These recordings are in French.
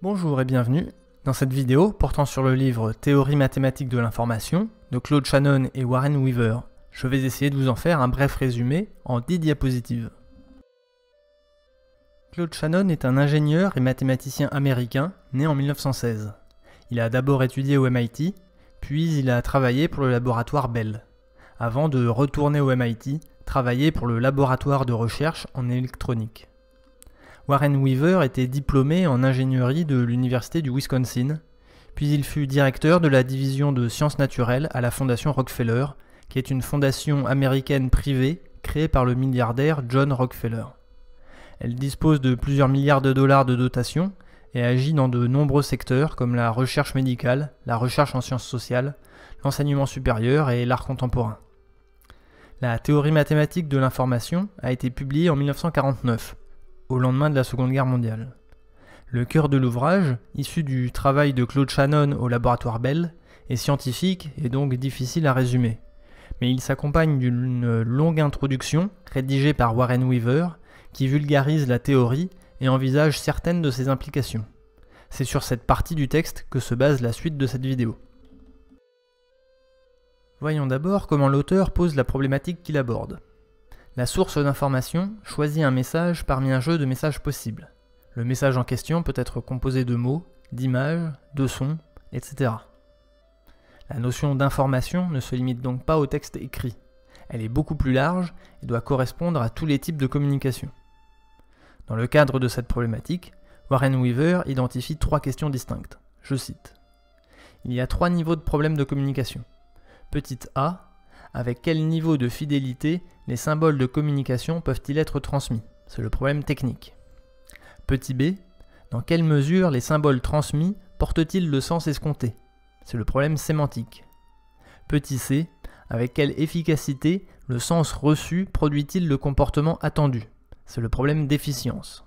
Bonjour et bienvenue. Dans cette vidéo portant sur le livre Théorie mathématique de l'information de Claude Shannon et Warren Weaver, je vais essayer de vous en faire un bref résumé en 10 diapositives. Claude Shannon est un ingénieur et mathématicien américain né en 1916. Il a d'abord étudié au MIT, puis il a travaillé pour le laboratoire Bell, avant de retourner au MIT, travailler pour le laboratoire de recherche en électronique. Warren Weaver était diplômé en ingénierie de l'Université du Wisconsin, puis il fut directeur de la division de sciences naturelles à la Fondation Rockefeller, qui est une fondation américaine privée créée par le milliardaire John Rockefeller. Elle dispose de plusieurs milliards de dollars de dotation et agit dans de nombreux secteurs comme la recherche médicale, la recherche en sciences sociales, l'enseignement supérieur et l'art contemporain. La théorie mathématique de l'information a été publiée en 1949 au lendemain de la Seconde Guerre mondiale. Le cœur de l'ouvrage, issu du travail de Claude Shannon au laboratoire Bell, est scientifique et donc difficile à résumer. Mais il s'accompagne d'une longue introduction rédigée par Warren Weaver qui vulgarise la théorie et envisage certaines de ses implications. C'est sur cette partie du texte que se base la suite de cette vidéo. Voyons d'abord comment l'auteur pose la problématique qu'il aborde. La source d'information choisit un message parmi un jeu de messages possibles. Le message en question peut être composé de mots, d'images, de sons, etc. La notion d'information ne se limite donc pas au texte écrit. Elle est beaucoup plus large et doit correspondre à tous les types de communication. Dans le cadre de cette problématique, Warren Weaver identifie trois questions distinctes. Je cite. Il y a trois niveaux de problèmes de communication. Petite a, avec quel niveau de fidélité les symboles de communication peuvent-ils être transmis C'est le problème technique. Petit b, dans quelle mesure les symboles transmis portent-ils le sens escompté C'est le problème sémantique. Petit c, avec quelle efficacité le sens reçu produit-il le comportement attendu C'est le problème d'efficience.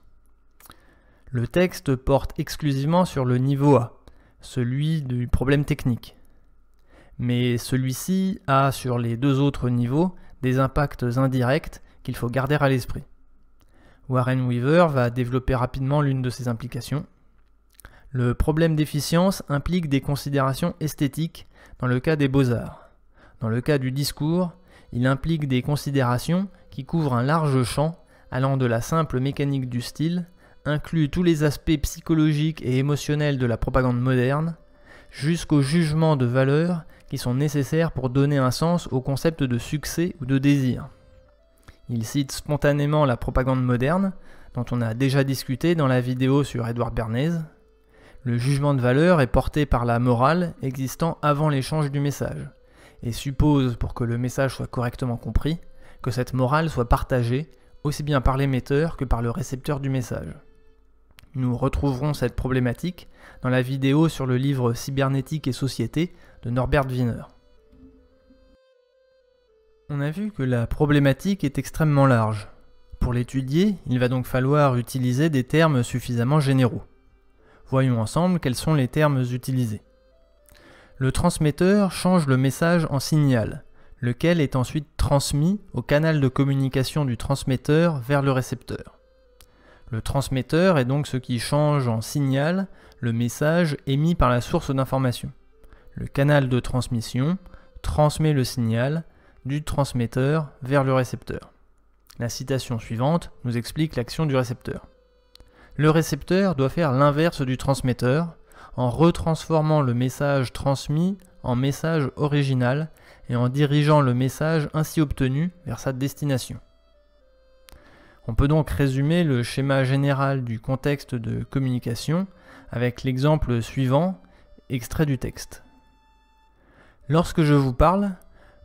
Le texte porte exclusivement sur le niveau A, celui du problème technique mais celui-ci a sur les deux autres niveaux des impacts indirects qu'il faut garder à l'esprit. Warren Weaver va développer rapidement l'une de ses implications. Le problème d'efficience implique des considérations esthétiques dans le cas des beaux-arts. Dans le cas du discours, il implique des considérations qui couvrent un large champ allant de la simple mécanique du style, inclut tous les aspects psychologiques et émotionnels de la propagande moderne, jusqu'au jugement de valeur qui sont nécessaires pour donner un sens au concept de succès ou de désir. Il cite spontanément la propagande moderne, dont on a déjà discuté dans la vidéo sur Edouard Bernays. Le jugement de valeur est porté par la morale existant avant l'échange du message, et suppose, pour que le message soit correctement compris, que cette morale soit partagée, aussi bien par l'émetteur que par le récepteur du message. Nous retrouverons cette problématique dans la vidéo sur le livre Cybernétique et Société de Norbert Wiener. On a vu que la problématique est extrêmement large. Pour l'étudier, il va donc falloir utiliser des termes suffisamment généraux. Voyons ensemble quels sont les termes utilisés. Le transmetteur change le message en signal, lequel est ensuite transmis au canal de communication du transmetteur vers le récepteur. Le transmetteur est donc ce qui change en signal le message émis par la source d'information. Le canal de transmission transmet le signal du transmetteur vers le récepteur. La citation suivante nous explique l'action du récepteur. Le récepteur doit faire l'inverse du transmetteur en retransformant le message transmis en message original et en dirigeant le message ainsi obtenu vers sa destination. On peut donc résumer le schéma général du contexte de communication avec l'exemple suivant, extrait du texte. Lorsque je vous parle,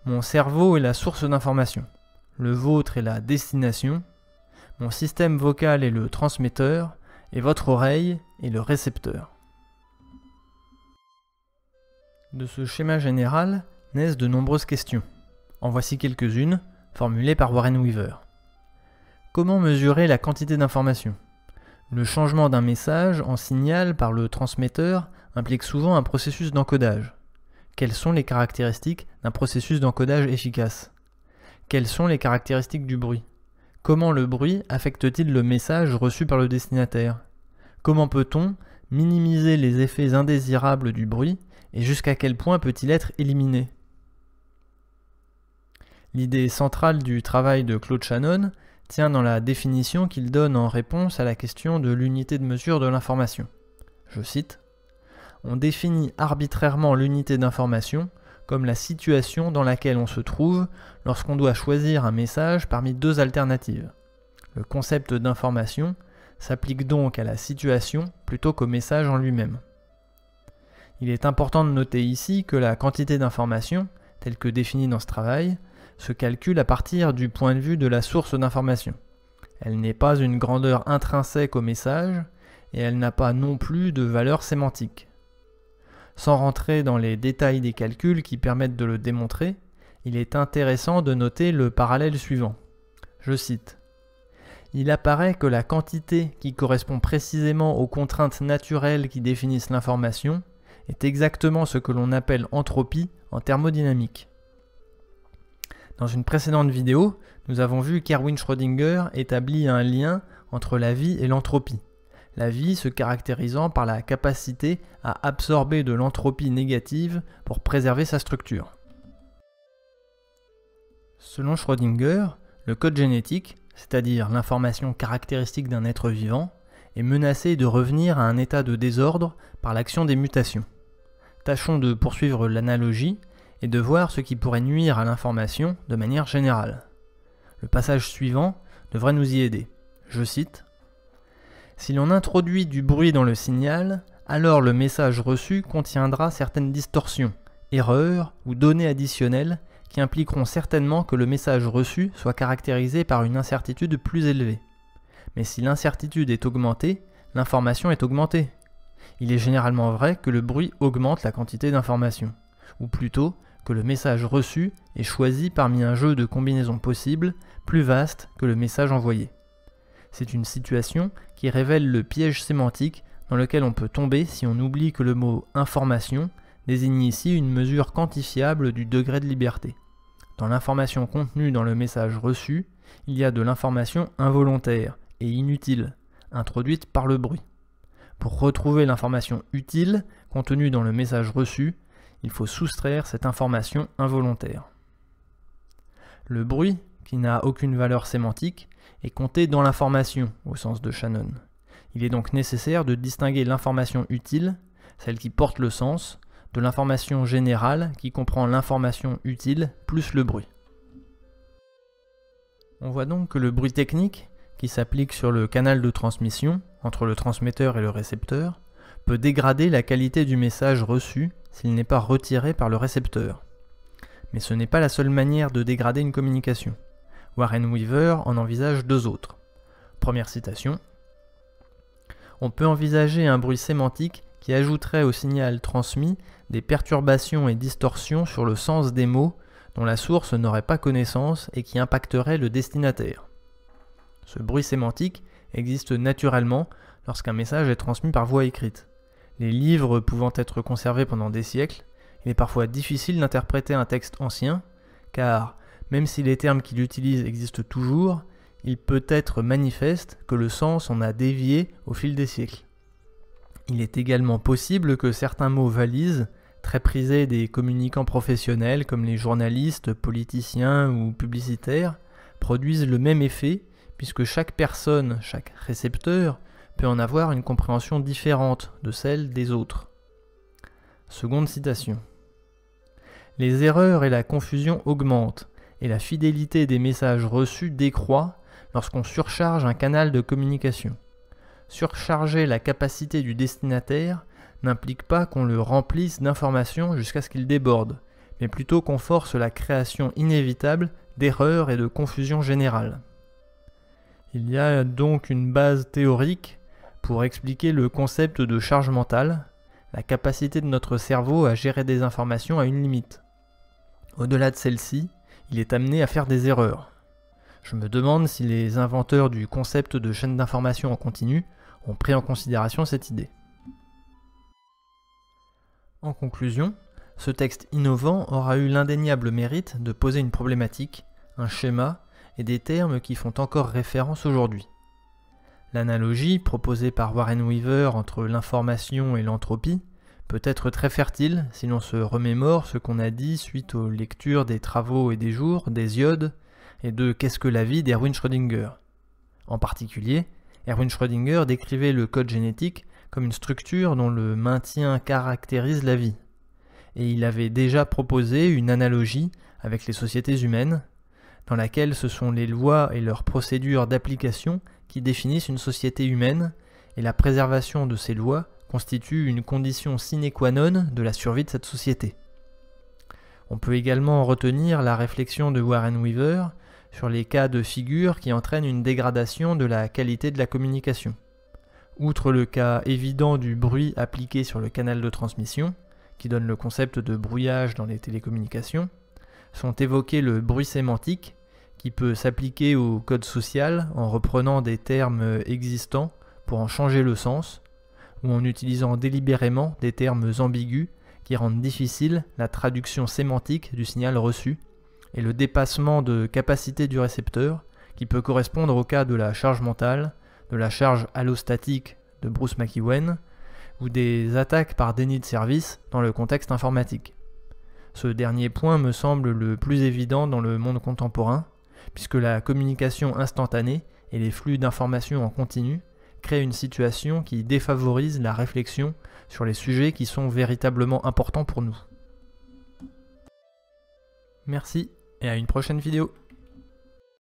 mon cerveau est la source d'information, le vôtre est la destination, mon système vocal est le transmetteur et votre oreille est le récepteur. De ce schéma général naissent de nombreuses questions. En voici quelques-unes, formulées par Warren Weaver. Comment mesurer la quantité d'information Le changement d'un message en signal par le transmetteur implique souvent un processus d'encodage. Quelles sont les caractéristiques d'un processus d'encodage efficace Quelles sont les caractéristiques du bruit Comment le bruit affecte-t-il le message reçu par le destinataire Comment peut-on minimiser les effets indésirables du bruit et jusqu'à quel point peut-il être éliminé L'idée centrale du travail de Claude Shannon tient dans la définition qu'il donne en réponse à la question de l'unité de mesure de l'information. Je cite On définit arbitrairement l'unité d'information comme la situation dans laquelle on se trouve lorsqu'on doit choisir un message parmi deux alternatives. Le concept d'information s'applique donc à la situation plutôt qu'au message en lui-même. Il est important de noter ici que la quantité d'information, telle que définie dans ce travail, se calcule à partir du point de vue de la source d'information. Elle n'est pas une grandeur intrinsèque au message et elle n'a pas non plus de valeur sémantique. Sans rentrer dans les détails des calculs qui permettent de le démontrer, il est intéressant de noter le parallèle suivant. Je cite il apparaît que la quantité qui correspond précisément aux contraintes naturelles qui définissent l'information est exactement ce que l'on appelle entropie en thermodynamique. Dans une précédente vidéo, nous avons vu qu'Erwin Schrödinger établit un lien entre la vie et l'entropie. La vie se caractérisant par la capacité à absorber de l'entropie négative pour préserver sa structure. Selon Schrödinger, le code génétique, c'est-à-dire l'information caractéristique d'un être vivant, est menacé de revenir à un état de désordre par l'action des mutations. Tâchons de poursuivre l'analogie et de voir ce qui pourrait nuire à l'information de manière générale. Le passage suivant devrait nous y aider. Je cite Si l'on introduit du bruit dans le signal, alors le message reçu contiendra certaines distorsions, erreurs ou données additionnelles qui impliqueront certainement que le message reçu soit caractérisé par une incertitude plus élevée. Mais si l'incertitude est augmentée, l'information est augmentée. Il est généralement vrai que le bruit augmente la quantité d'information ou plutôt que le message reçu est choisi parmi un jeu de combinaisons possibles plus vaste que le message envoyé. C'est une situation qui révèle le piège sémantique dans lequel on peut tomber si on oublie que le mot information désigne ici une mesure quantifiable du degré de liberté. Dans l'information contenue dans le message reçu, il y a de l'information involontaire et inutile, introduite par le bruit. Pour retrouver l'information utile contenue dans le message reçu, il faut soustraire cette information involontaire. Le bruit, qui n'a aucune valeur sémantique, est compté dans l'information au sens de Shannon. Il est donc nécessaire de distinguer l'information utile, celle qui porte le sens, de l'information générale qui comprend l'information utile plus le bruit. On voit donc que le bruit technique, qui s'applique sur le canal de transmission entre le transmetteur et le récepteur, peut dégrader la qualité du message reçu s'il n'est pas retiré par le récepteur. Mais ce n'est pas la seule manière de dégrader une communication. Warren Weaver en envisage deux autres. Première citation. On peut envisager un bruit sémantique qui ajouterait au signal transmis des perturbations et distorsions sur le sens des mots dont la source n'aurait pas connaissance et qui impacterait le destinataire. Ce bruit sémantique existe naturellement lorsqu'un message est transmis par voie écrite les livres pouvant être conservés pendant des siècles, il est parfois difficile d'interpréter un texte ancien, car même si les termes qu'il utilise existent toujours, il peut être manifeste que le sens en a dévié au fil des siècles. Il est également possible que certains mots valises, très prisés des communicants professionnels comme les journalistes, politiciens ou publicitaires, produisent le même effet puisque chaque personne, chaque récepteur, peut en avoir une compréhension différente de celle des autres. Seconde citation. Les erreurs et la confusion augmentent, et la fidélité des messages reçus décroît lorsqu'on surcharge un canal de communication. Surcharger la capacité du destinataire n'implique pas qu'on le remplisse d'informations jusqu'à ce qu'il déborde, mais plutôt qu'on force la création inévitable d'erreurs et de confusion générale. Il y a donc une base théorique pour expliquer le concept de charge mentale, la capacité de notre cerveau à gérer des informations à une limite. Au-delà de celle-ci, il est amené à faire des erreurs. Je me demande si les inventeurs du concept de chaîne d'information en continu ont pris en considération cette idée. En conclusion, ce texte innovant aura eu l'indéniable mérite de poser une problématique, un schéma et des termes qui font encore référence aujourd'hui. L'analogie proposée par Warren Weaver entre l'information et l'entropie peut être très fertile si l'on se remémore ce qu'on a dit suite aux lectures des travaux et des jours des Iodes et de Qu'est-ce que la vie d'Erwin Schrödinger. En particulier, Erwin Schrödinger décrivait le code génétique comme une structure dont le maintien caractérise la vie. Et il avait déjà proposé une analogie avec les sociétés humaines, dans laquelle ce sont les lois et leurs procédures d'application qui définissent une société humaine, et la préservation de ces lois constitue une condition sine qua non de la survie de cette société. On peut également retenir la réflexion de Warren Weaver sur les cas de figure qui entraînent une dégradation de la qualité de la communication. Outre le cas évident du bruit appliqué sur le canal de transmission, qui donne le concept de brouillage dans les télécommunications, sont évoqués le bruit sémantique qui peut s'appliquer au code social en reprenant des termes existants pour en changer le sens, ou en utilisant délibérément des termes ambigus qui rendent difficile la traduction sémantique du signal reçu, et le dépassement de capacité du récepteur, qui peut correspondre au cas de la charge mentale, de la charge allostatique de Bruce McEwen, ou des attaques par déni de service dans le contexte informatique. Ce dernier point me semble le plus évident dans le monde contemporain, puisque la communication instantanée et les flux d'informations en continu créent une situation qui défavorise la réflexion sur les sujets qui sont véritablement importants pour nous. Merci et à une prochaine vidéo